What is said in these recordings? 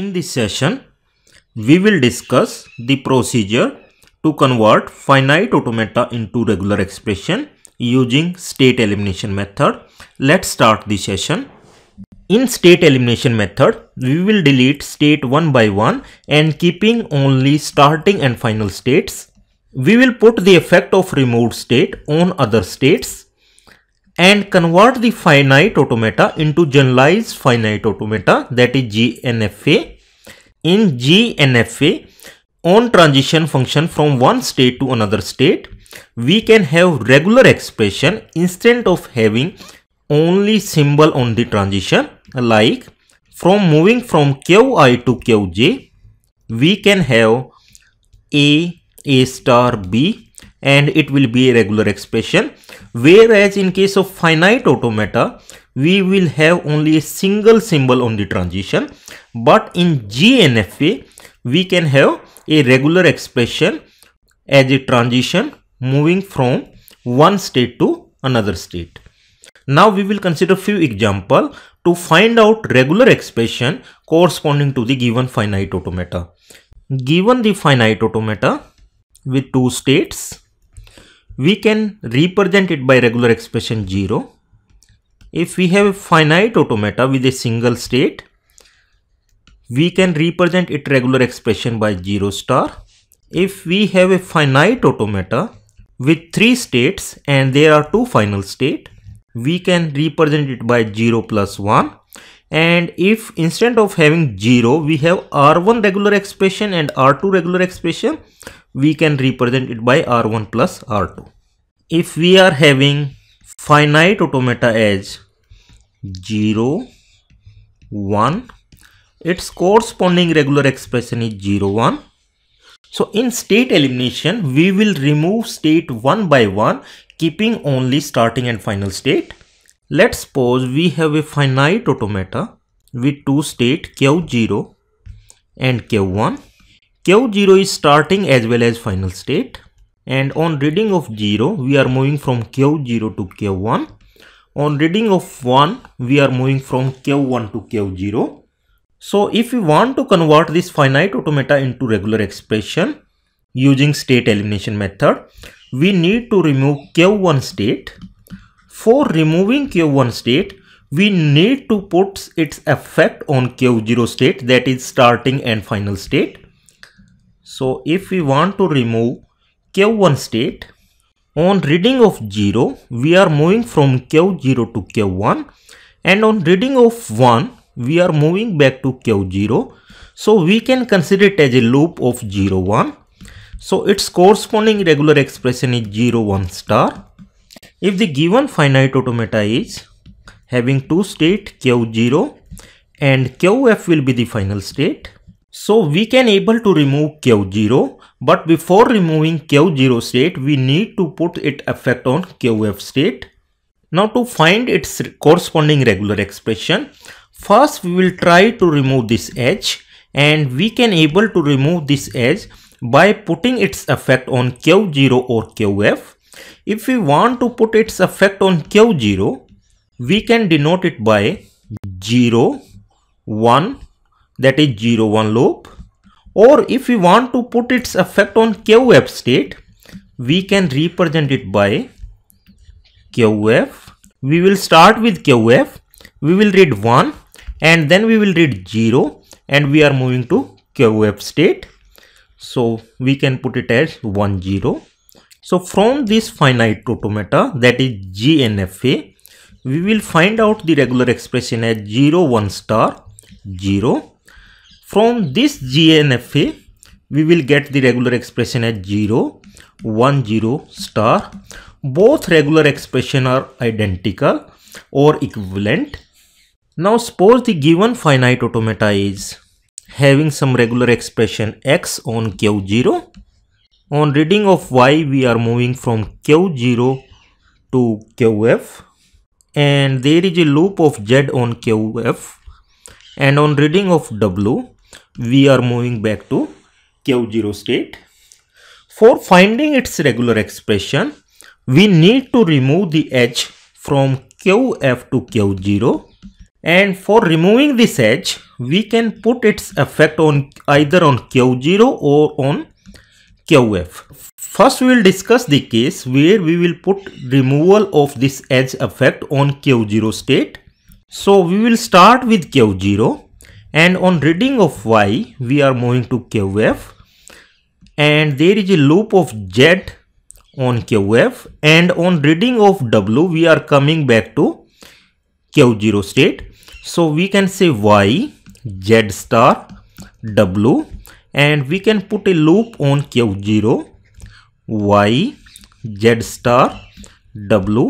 In this session, we will discuss the procedure to convert finite automata into regular expression using state elimination method. Let's start the session. In state elimination method, we will delete state one by one and keeping only starting and final states. We will put the effect of removed state on other states and convert the finite automata into generalized finite automata that is GNFA in GNFA on transition function from one state to another state, we can have regular expression instead of having only symbol on the transition like from moving from Qi to Qj, we can have A, A star B and it will be a regular expression. Whereas in case of finite automata, we will have only a single symbol on the transition but in GNFA we can have a regular expression as a transition moving from one state to another state. Now we will consider few example to find out regular expression corresponding to the given finite automata. Given the finite automata with two states, we can represent it by regular expression 0 if we have a finite automata with a single state, we can represent its regular expression by 0 star. If we have a finite automata with 3 states and there are 2 final state, we can represent it by 0 plus 1. And if instead of having 0, we have R1 regular expression and R2 regular expression, we can represent it by R1 plus R2. If we are having finite automata as 0 1 its corresponding regular expression is 0 1 so in state elimination we will remove state one by one keeping only starting and final state let's suppose we have a finite automata with two state q0 and q1 q0 is starting as well as final state and on reading of 0 we are moving from q0 to q1 on reading of 1 we are moving from q1 to q0 so if we want to convert this finite automata into regular expression using state elimination method we need to remove q1 state for removing q1 state we need to put its effect on q0 state that is starting and final state so if we want to remove q1 state on reading of 0 we are moving from q0 to q1 and on reading of 1 we are moving back to q0 so we can consider it as a loop of 0 1 so its corresponding regular expression is 0 1 star if the given finite automata is having two state q0 and qf will be the final state so we can able to remove Q0 but before removing Q0 state we need to put its effect on QF state. Now to find its corresponding regular expression first we will try to remove this edge and we can able to remove this edge by putting its effect on Q0 or QF. If we want to put its effect on Q0 we can denote it by 0, 1 that is 0 1 loop or if we want to put its effect on QF state we can represent it by QF we will start with QF we will read 1 and then we will read 0 and we are moving to QF state so we can put it as 1 0 so from this finite automata that is GNFA we will find out the regular expression as 0 1 star 0 from this GNFA, we will get the regular expression as 0, 1, 0, star. Both regular expression are identical or equivalent. Now suppose the given finite automata is having some regular expression x on q0. On reading of y we are moving from q0 to qf and there is a loop of z on qf and on reading of w we are moving back to Q0 state. For finding its regular expression, we need to remove the edge from Qf to Q0 and for removing this edge, we can put its effect on either on Q0 or on QF. First, we will discuss the case where we will put removal of this edge effect on Q0 state. So, we will start with Q0 and on reading of y we are moving to qf and there is a loop of z on qf and on reading of w we are coming back to q0 state so we can say y z star w and we can put a loop on q0 y z star w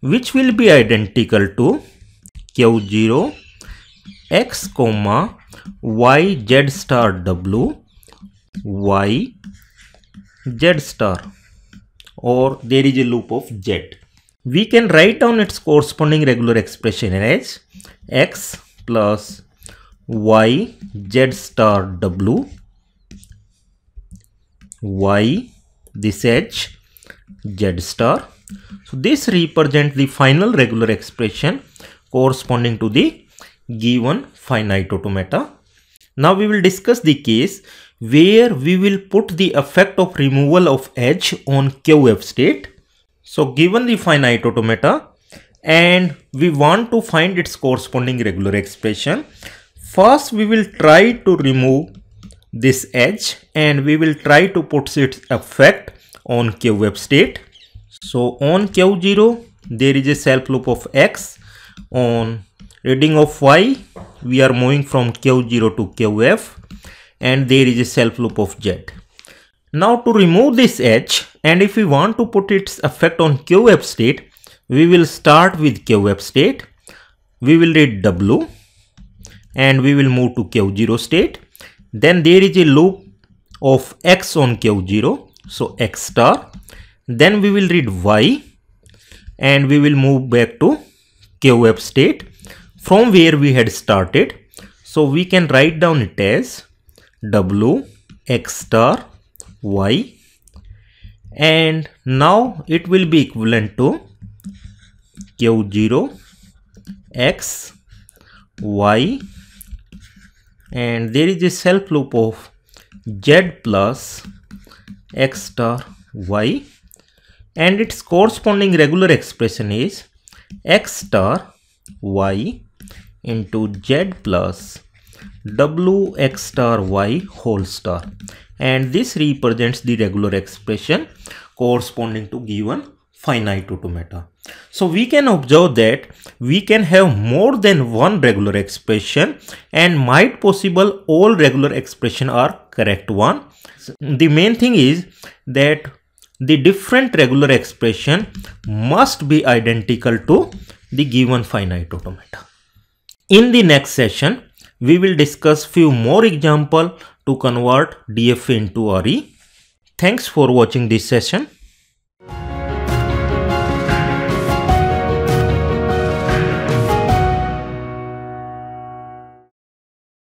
which will be identical to q0 x comma y z star w y z star or there is a loop of z. We can write down its corresponding regular expression as x plus y z star w y this h z star. So this represents the final regular expression corresponding to the given finite automata. Now we will discuss the case where we will put the effect of removal of edge on QF state. So given the finite automata and we want to find its corresponding regular expression. First we will try to remove this edge and we will try to put its effect on QF state. So on Q0 there is a self loop of x on reading of y we are moving from q0 to qf and there is a self loop of z. Now to remove this h and if we want to put its effect on qf state we will start with qf state we will read w and we will move to q0 state then there is a loop of x on q0 so x star then we will read y and we will move back to qf state from where we had started. So we can write down it as W X star Y and now it will be equivalent to Q0 X Y and there is a self loop of Z plus X star Y and its corresponding regular expression is X star y into z plus w x star y whole star and this represents the regular expression corresponding to given finite automata. So we can observe that we can have more than one regular expression and might possible all regular expression are correct one. The main thing is that the different regular expression must be identical to the given finite automata. In the next session, we will discuss few more example to convert DFA into RE. Thanks for watching this session.